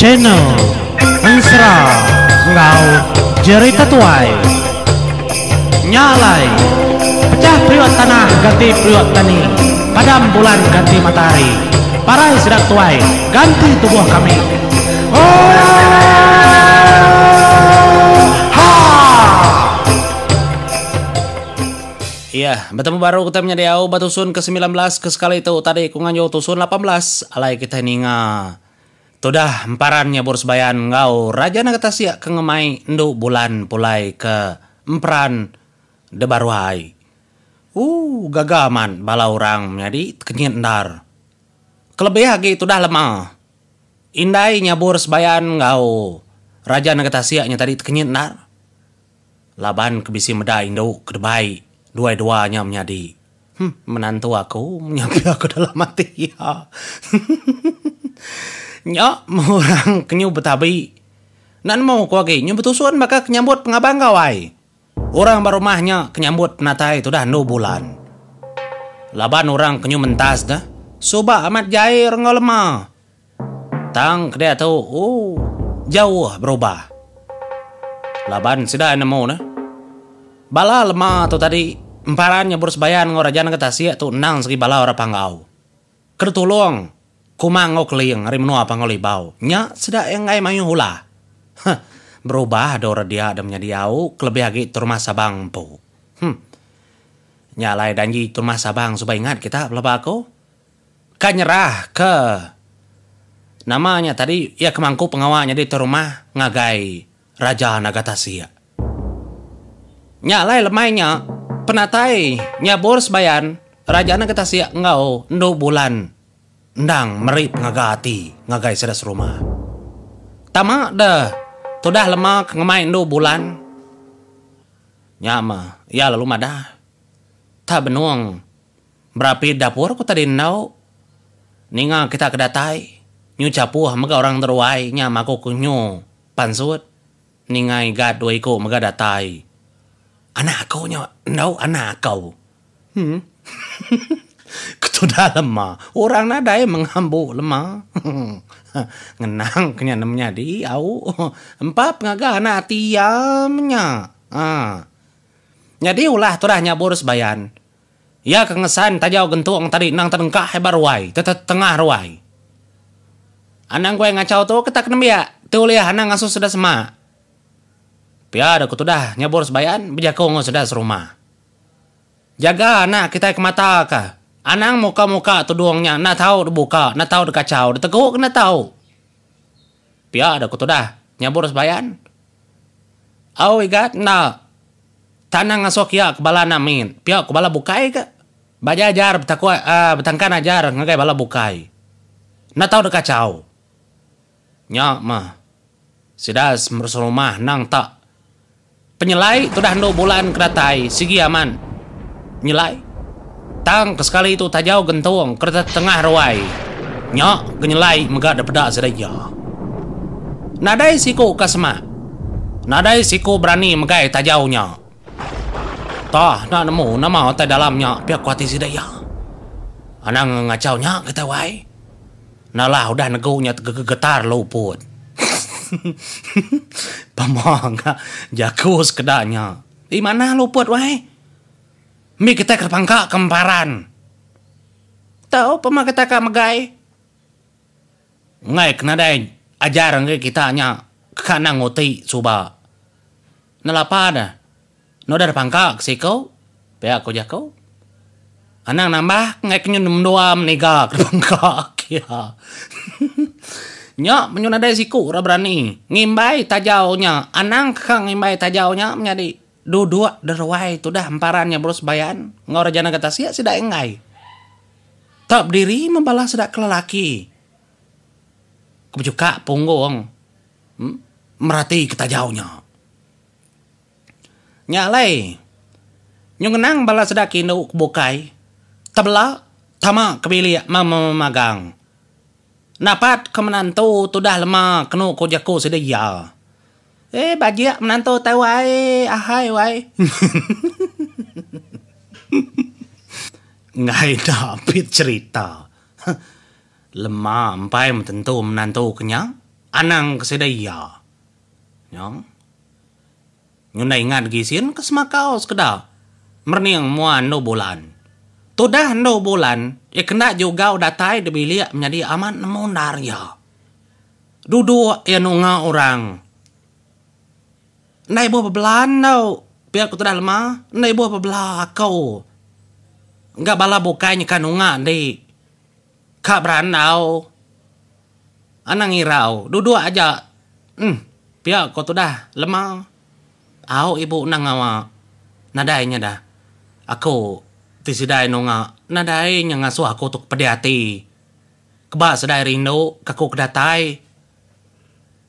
channel Ensra Ngau Jerit Tetuai Nyalai Pecah priwat tanah ganti priwat tani Padam bulan ganti matahari Parai sedak tuai ganti tubuh kami Oh ha Iya, bertemu baru kita menyediau sun ke-19 ke sekali itu tadi kunganyo tusun 18 alai kita ninga. Tudah, emparannya Bos bayan ngau raja na katasia kengemai ndu bulan pulai ke emperan debaruai. Uh gagaman bala orang menjadi kenyit ndar. Kelebih lagi itu dah lemah. Indai nyabur sebayan ngau raja na kata nya tadi kenyit ndar. Laban kebisi meda indau kedebai dua-duanya menjadi. Hmm, menantu aku menyapi aku dalam mati ya. nya orang kenyu betabi nan mau kau agi nyu betusuan maka kenyambut pengabang kawai orang baru barumahnya kenyambut natai itu dah no bulan laban orang kenyu mentas dah soba amat jair ngolema tang dia tu oh uh, jauh ah berubah laban sudah nemu nah bala lemah tu tadi emparannya bersebaya sebayan ngorajan ke tasia tu nang segi bala orang panggau kertulung Kumang o kliyang rimno apa olibaw. Nya sedak yang ngai mayung hula. Berubah dora dia menjadi diau kelebih lagi turma sabang po. Hmm. Nya lay danji turma sabang supaya ingat kita pelapa aku. Kanyerah ke namanya tadi ya kemangku pengawalnya di rumah ngagai Raja Nagatasiya. Nya lay lemainya penatai nyabur sebayan bayan Raja Nagatasiya ngau ndo bulan Ndang merip ngagati ngagai sedas rumah. Tama dah, tudah lemak ngemain do bulan. Nyama, ya lalu madah. Tak benuang, berapi dapur ku tadi nau. Ninga kita kedatai, nyu capuah mega orang terwai nyama ku kunyu pansut. Ningai gad doi ku mega datai. Anak kau nyawa, nau anak kau. Hmm. Ketudah lemah orang nadai menghambu lemah ngenangnya namanya di au empat anak tiamnya ah jadi ulah turah nyabur sebayan ya kengesan tajau gentung tadi nang tengkah hebar wai tetet tengah ruai anang gue ngacau tu ketak nembia ya. tuh lihat anang ngasus sudah semak Piada kutu dah nyabur sebayan bejakong sudah serumah. Jaga anak kita ke mata kah? Anang muka muka tu doangnya, nak tahu tu buka, nak tahu tu kacau, tu teguh nak tahu. Pia ada kutu dah, nyabur sebayan. Au igat nak tanang asok ya kebala namin, pia kebala bukai ke? Baja ajar betaku uh, ah, betangkan ajar ngagai bala bukai. Nak tahu tu kacau. Nyak mah. Sidas merosol rumah nang tak. Penyelai tu dah bulan keratai, sigi aman. Penyelai tang ke sekali itu tajau gentong kereta tengah ruai nyok genyelai megak ada pedak sedaya nadai siku kasma nadai siku berani megai tajau nyok Toh nak nemu nama hotel dalam nyok pihak kuati sedaya anang ngacau nyok kita wai nalah udah nyok getar luput pamong jakus kedanya di mana luput wai Mi kita kerpangka kemparan. Tahu pema kita megai. Ngai kena dai ajar ngai kita nya kana ngoti coba. No dar pangka si kau, Pea ko jakau. Anang nambah ngai kenyun doa meniga kerpangka kia. Nyok menyun ada siku ora berani. Ngimbai nya Anang kang ngimbai nya menjadi dua derwai tu dah emparannya bros bayan ngora jana kata sia sida engai top diri membalas sida kelelaki kebuka punggong hmm? merati kita jauhnya nyalai nyungenang balas sida kino kebukai. tabla tama kebili mama magang napat kemenantu tu dah lemah kenu kujaku sedia ya eh ya, menantu teh wae ahai wae ngai pit cerita lemah empai tentu menantu kenyang anang iya. nyong nyunda ingat gisin kesemakau sekedar yang mua no anu bulan Tudah no anu bulan, ya kena juga datai demi bilik menjadi aman nemu ya. duduk ya eh, nunga orang, nai bo nau pia ku tudal nai nai bo belakau. nga bala bokainya kanunga deh. bran beranau. Anang irau. Duduk aja. Hmm. Biar kau dah lemah. Au ibu nang awa. nya dah. Aku nunga, nadai yang ngasuh aku tuk pediati. keba sedai rindu kaku kedatai.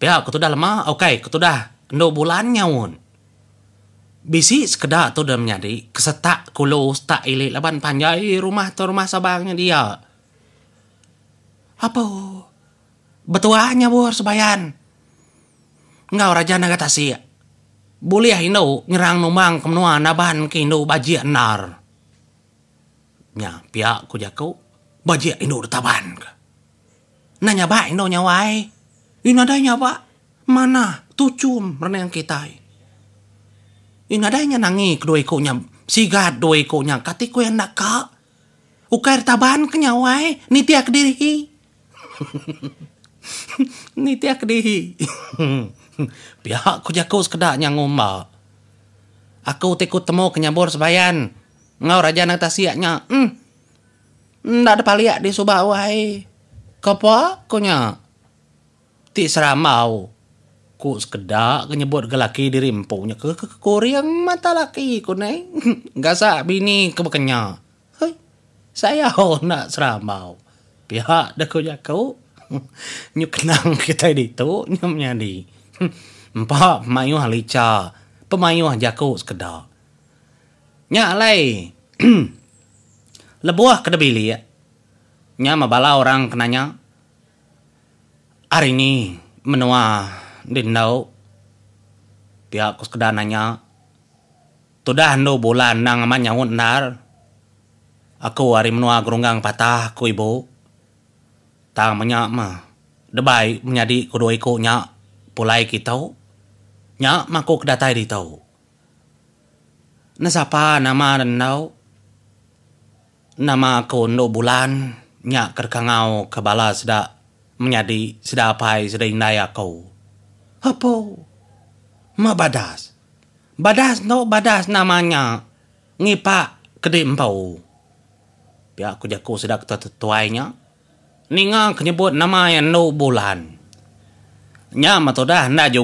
Biar kau dah lemah. Oke, okay, dah. dah no bulannya won bisi sekedar tu dah menjadi kesetak kulo tak ilik laban panjai rumah tu rumah sabangnya dia apa betuahnya bor sebayan ngau raja nagatasi boleh Indo nyerang numang kemnua naban ke baji enar. nya pihak ku jaku baji indo taban nanya ba indo nyawai ini ada nyawai. Mana tucum renang kitai. Ina adanya nangi kedua ikonya sigat dua kati katiku yang nak ka. Ukair taban kenyawai nitiak diri. nitiak diri. Pihak ku jaku sekedaknya ngomba. Aku tiku temu kenyabur sebayan. Ngau raja nak tasiaknya. Hmm. Ndak ada paliak di subawai. Kapa kunya? Ti seramau. ku sekedak nyebut ke laki diri empunya ke ke Korea mata laki ku enggak Gasak bini ke bekenya. Hei, saya oh nak seramau. Pihak dah ku jakau. Nyu kenang kita di tu nyu menyadi. Empa mayu halica. Pemayu jakau sekedak. Nya lai. Lebuah kada bili ya. Nya mabala orang kenanya. Hari ini menua dindau tiak kos kedananya dah no bulan nang aman nyawun nar aku hari menua gerunggang patah ku ibu tang menyak ma debai menjadi kudu iku polai pulai kita nyak maku kedatai di tau nasapa nama dindau nama aku no bulan nyak kerkangau kebalas sedak menjadi sedapai sedai naya kau. Apa? Ma badas. Badas no badas namanya. Ngipak kede empau. Pihak aku jaku sedak tetuainya. Ninga kenyebut nama yang no bulan. Nya matodah nda Tu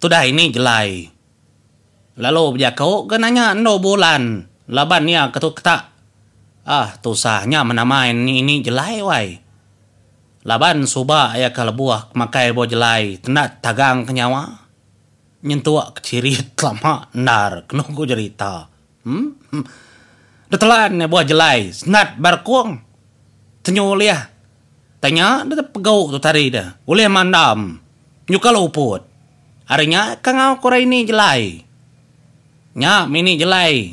Tudah ini jelai. Lalu jakau kenanya no bulan. Laban ya ketuk ketak. Ah, tusahnya menamain ini jelai wai laban suba aya kalbuah buah makai jelai. tenak tagang kenyawa nyentuak keciri lama nar kenungku cerita hmm? hmm. detelan ya buah jelai senat barkuang tenyul tanya dia pegau tu tari dah ulih mandam nyuka luput harinya kangau kura ini jelai nya mini jelai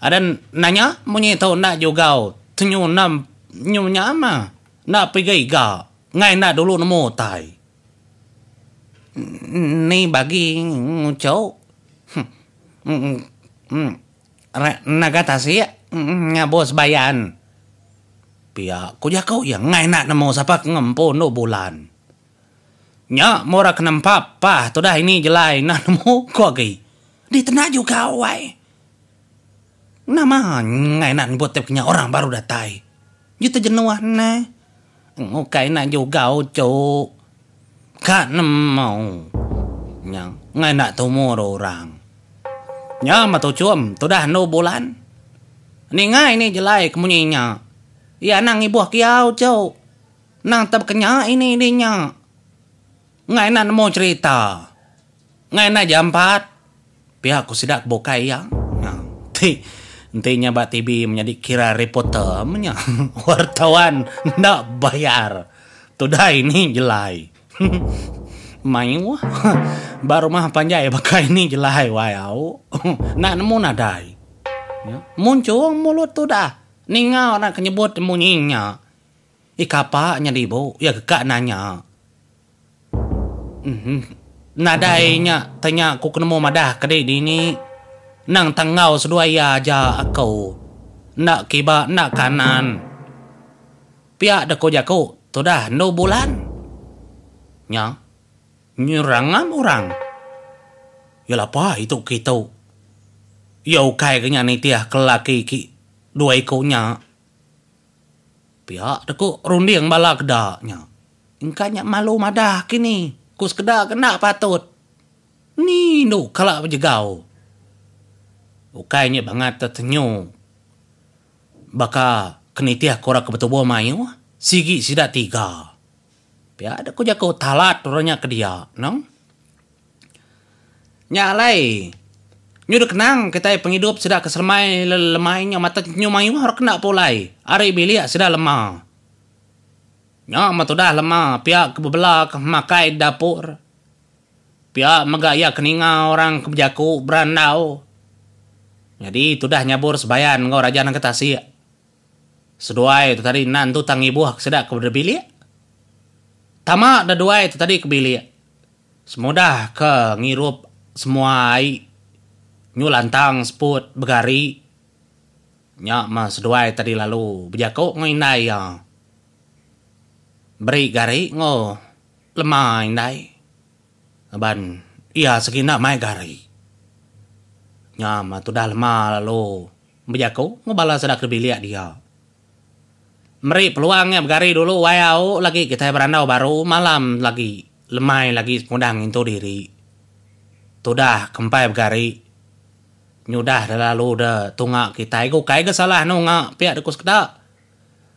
ada nanya munyi tau nak juga tenyul nam nyunya nyama na pergi ga ngai na dulu namo tai ni bagi mm, cau hm, mm, mm, nagata siya ya, ngabos bayan pia kuya kau ya ngai na namo sapak ngempo no bulan nya mora kenam papa to dah ini jelai na kau gay. di tena juga wai nama ngai na buat tepnya orang baru datai juta jenuh, na 我该那就高就看 mau yang ngai nak tomo orang nya ma to cuam to dah no bulan ni ini ni jelai nya, ya nang ibu kiau cau nang tap kenya ini dinya ngai na mau cerita ngai na jampat pihak ku sidak bokai yang ti intinya Mbak TV menjadi kira reporter reporternya wartawan ndak bayar tudah ini jelai main wah baru mah panjai pakai ini jelai wayau nak nemu nadai ya. muncul mulut tudah ningau nak nyebut munyinya ikapaknya di ibu ya kekak nanya mhm. nadainya tanya aku kena mau madah kedai ini Nang tangau sedua ya aja aku. Nak kiba nak kanan. Pihak deko jaku tu dah no bulan. Nya. Nyerangam orang. Yalah apa itu kita. Yau kai kenya ni tiah kelaki ki dua nya Pihak rundi yang balak dah nya. Engkanya malu madah kini. Kus kedak kena patut. Ni no kalak berjegau ukanye bangata tenyo baka kenitia kora kebetubo mayu sigi sida tiga Pia ada ku jako talat turunnya ke dia nong nyalai nyuruh kenang kita penghidup sida kesermai lemainya mata nyu mayu harus kena polai ari bilia sida lemah Ya, matudah lemah pihak kebebelah makai dapur. Pihak megaya keninga orang kebejaku berandau jadi itu dah nyabur sebayan ngau raja nang ketasi iya. si seduai itu tadi nan tu tangi buah sedak ke berdebili ya tama ada dua itu tadi ke ya semudah ke ngirup semua ai nyulantang lantang seput begari nya mas seduai tadi lalu ngau indai ya beri gari ngau lemah indai aban iya sekina mai gari Nyama tu dah lama lalu. Bejaku ngebala ada kebilia dia. Meri peluangnya begari dulu wayau lagi kita berandau baru malam lagi. Lemai lagi mudang itu diri. Tudah kempai begari, Nyudah dah lalu dah tunga kita iku kai ke salah nunga pihak dekus kita.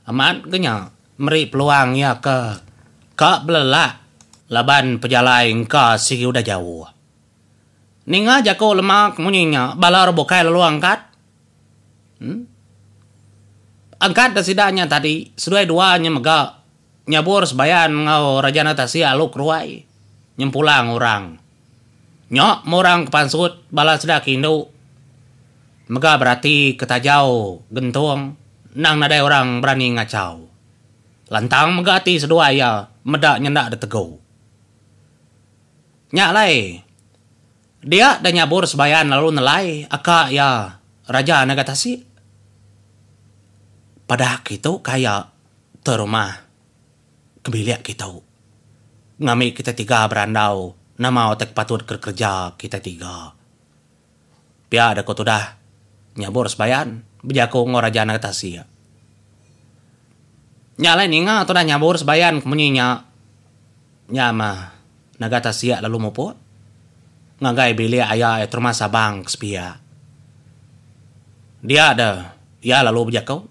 Amat kenya meri peluangnya ke ke belelak laban pejalan ke sikit udah jauh ninga jako lemak munyinya balar bokai lalu angkat hmm? angkat sidanya tadi sudah duanya mega nyabur sebayan ngau raja natasi aluk ruai nyempulang orang nyok morang kepansut balas sudah kindo. mega berarti ketajau gentong nang nadai orang berani ngacau lantang ti sedua ya medak nyendak detegau nyak lai dia dan nyabur sebayan lalu nelai aka ya raja nagatasi. Pada kita kaya terumah kebiliak kita. Ngami kita tiga berandau nama otak patut kerja kita tiga. Pia ada kau dah nyabur sebayan bejaku ngoraja nagatasi ya. Nyalain ingat atau dah nyabur sebayan kemunyinya. Nyama nagatasi ya, lalu mau ngagai bili ayah eh, terma sabang sepia. Dia ada, ia ya, lalu bejak kau.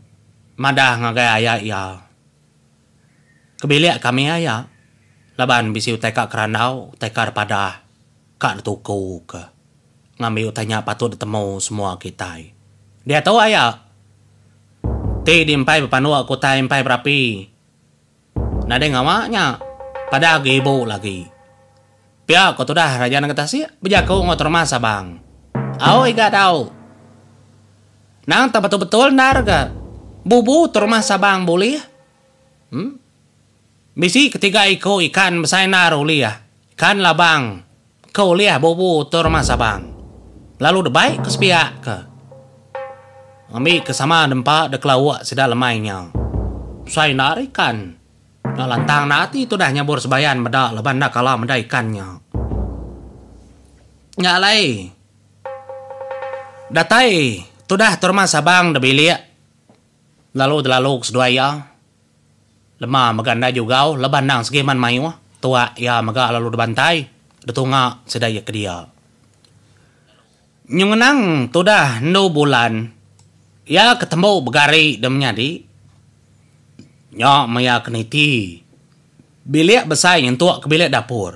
Madah ngagai ayah ia. Ya. Kebili kami ayah. Laban bisi teka keranau, teka pada kak tuku ke. Ngambil tanya patut ditemu semua kita. Dia tahu ayah. Ti dimpai berpanua aku tai impai berapi. Nade ngawaknya. Pada gibu lagi. Pia kau tuh dah raja nangketasi, bejaku ngotor masa bang. Au iga tau. Nang tak betul-betul narga. Bubu termasa bang boleh. Hmm? Misi ketiga iko ikan besai naru liah. Ya? Ikan labang. Kau liah ya, bubu termasa bang. Lalu debai ke sepia ke. Ambil kesama dempa dekelawak sedal lemainya. Saya narikan. Nah lantang nanti ati itu dah nyabur sebayan meda leban dah kalau meda ikannya. Nyalai. Datai. Tu dah turman sabang dah bilik. Lalu dah lalu sedua ya. Lemah meganda juga leban nang segiman mayu. Tua ya mega lalu dibantai. Detunga sedaya ke dia. Nyungenang tu dah no bulan. Ya ketemu begari demnya Nyok maya keniti. Bilik besar yang tuak ke bilik dapur.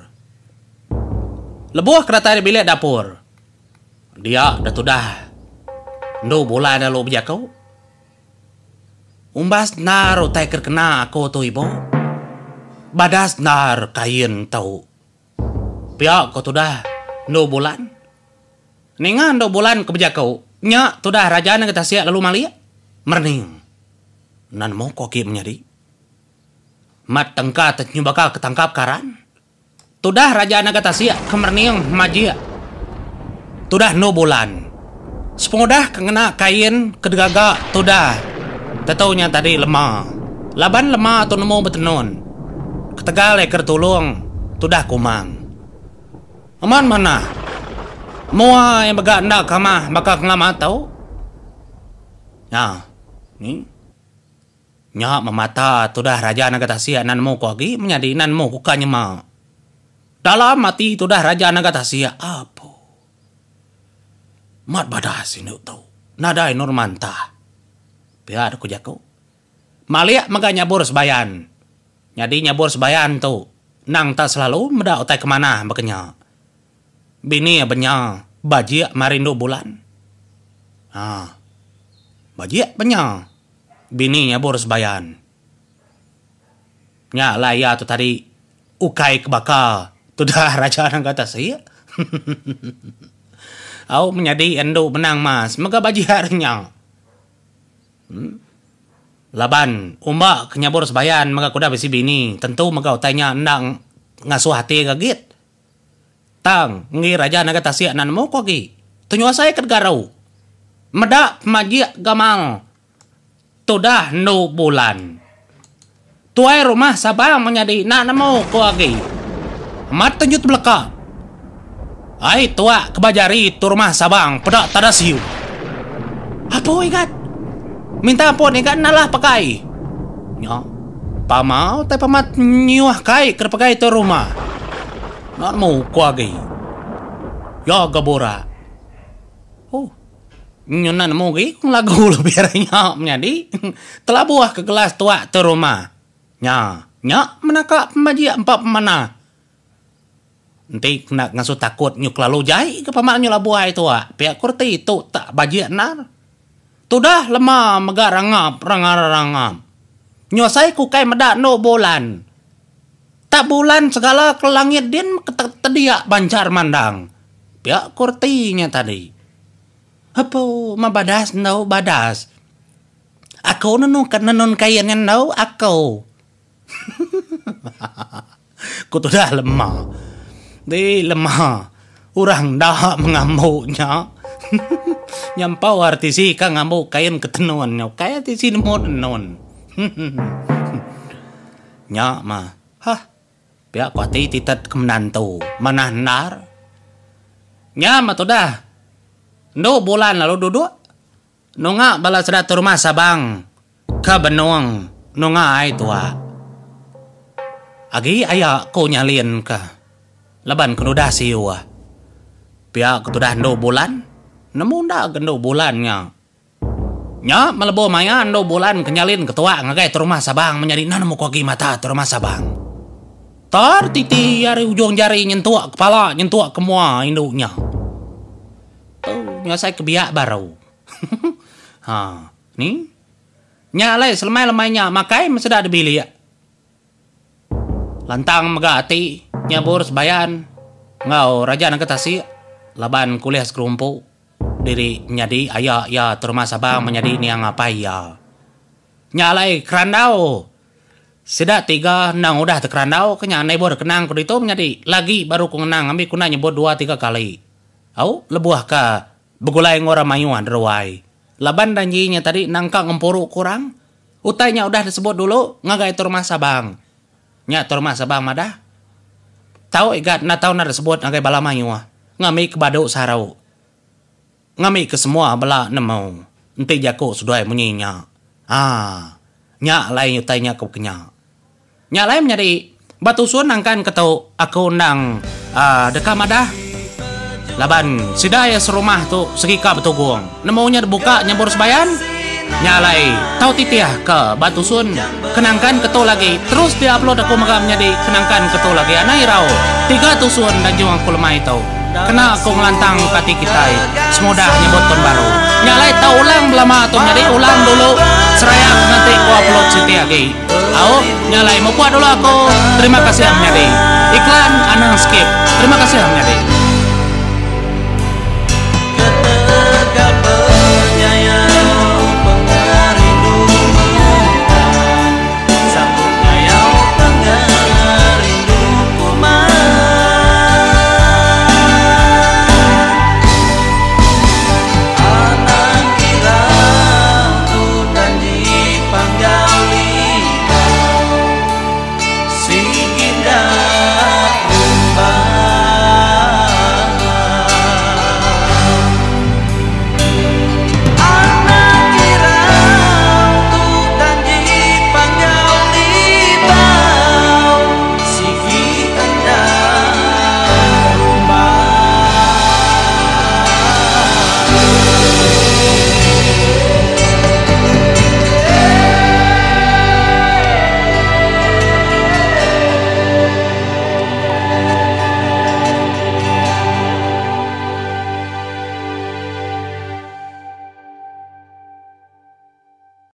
Lebuh kereta di bilik dapur. Dia dah tudah. Ndu bola dah lo bejak kau. Umbas nar utai kerkena aku tu ibu. Badas nar kain tau. Pihak kau tudah. Ndu bulan. Ningan ndu bulan ke bejak kau. tu tudah raja nak kita lalu mali? Merning. Nan mau kau menyadik? matengka tetnyu bakal ketangkap karan Tudah Raja Anagatasia kemerniung majia Tudah no bulan Sepengodah kena kain kedegaga tudah Tetaunya tadi lemah Laban lemah atau nemu betenun Ketegal leker tulung Tudah kumang Aman mana Mua yang baga ndak kamah bakal ngelamat tau ya, Nah Nih nya memata dah raja naga nagatasia nanmu kuagi menjadi nanmu kukanya ma dalam mati dah raja naga tasia ya apa mat badah sini tau nadai normanta biar aku jago maliak maka nyabur sebayan Nyadi nyabur sebayan tu nang tak selalu meda otai kemana makanya bini ya benya bajia marindo bulan ah bajia benya bininya boros bayan. Nya lah ya tuh tadi ukai kebakal. Tuh dah raja orang kata saya. Iya. Au menjadi endo menang mas. Mega baji harinya. Hmm? Laban, umbak boros sebayan maka kuda besi bini. Tentu maka utanya nang ngasuh hati kaget. Tang, ngi raja naga tasik nan mau kogi. saya kedgarau. Medak maji gamang sudah no bulan. Tuai rumah sabang menjadi nak nemu ko agi. Mat tunjut belaka. Ai tua kebajari tu rumah sabang pedak tada siu. Apa ingat Minta ampun ikat nalah pakai. Ya. Pamau tapi pamat nyuah kai kerpakai tu rumah. Nak mau ko agi. Ya gabora nyunan mugi lagu biar nyok nyadi telah buah ke gelas tua ke rumah nya nyok menaka pemaji empat mana nanti kena ngasuh takut nyuk lalu jai ke pemak lah buah itu ah pihak kurti itu tak bajia nar tudah lemah megar rangap rangar rangap nyosai kukai medak no bulan tak bulan segala ke langit din ketediak bancar mandang pihak kurtinya tadi apa Apo oh, mabadas no badas. akau nanon kan nanon kaya ngan no akau, kutu dah lemah Di lemah Urang dah mengamuknya Nyampau arti si ka ngamuk kain ketenuan nya. Kaya di sini mo ha, nya ma. Hah. Pihak kuati titat kemnantu. Manahnar. Nya ma to dah. Ndo bulan lalu duduk. Nunga balas datur rumah sabang. Ka benuang. Nunga ai tua. Agi ayah ko nyalin ka. Laban kena dah siu. Ah. Pia kudu dah ndo bulan. Namun dah gendo bulannya. Nya melebo maya ndo bulan kenyalin ketua ngagai rumah sabang menjadi nanamu kogi mata rumah sabang. Tar titi dari ujung jari nyentuak kepala nyentuak kemua induknya saya kebiak baru, ha, ni. Nya lai selemai lemainya makai mesti ada bili ya. Lantang megati nyabur sebayan. Ngau raja nang ketasi laban kuliah skrumpu. diri nyadi ayah ya termas abang menyadi niang apa ya. lai kerandau. Sida tiga nang udah terkerandau kenya bor kenang kuditu menyadi lagi baru ku ngenang ambi kunanya bor dua tiga kali. Au lebuah ka begulai ngora mayuan ruai laban dan jinya tadi nangka ngempuru kurang utainya udah disebut dulu ngagai turma sabang nya turma sabang madah tahu ikat na tahu na disebut ngagai bala mayua ngami ke badu sarau ngami ke semua bala nemu Nanti jaku sudah munyinya ah nya lain utainya ke kenya nya lain nyari batu suan nangkan ketau aku nang ah uh, deka madah Laban, sidaya serumah tu sekika betugong. Namaunya buka nyebur sebayan. Nyalai, tau titiah ke batu sun. Kenangkan ketul lagi. Terus di upload aku magamnya di kenangkan ketul lagi. Anai rau. Tiga tusun dan juang aku lemah itu Kena aku ngelantang kati kita. Semoga nyebut ton baru. Nyalai tau ulang belama tu nyari ulang dulu. Seraya nanti aku upload setiap lagi. Aku nyalai mau buat dulu aku. Terima kasih yang nyari. Iklan anang skip. Terima kasih yang nyari.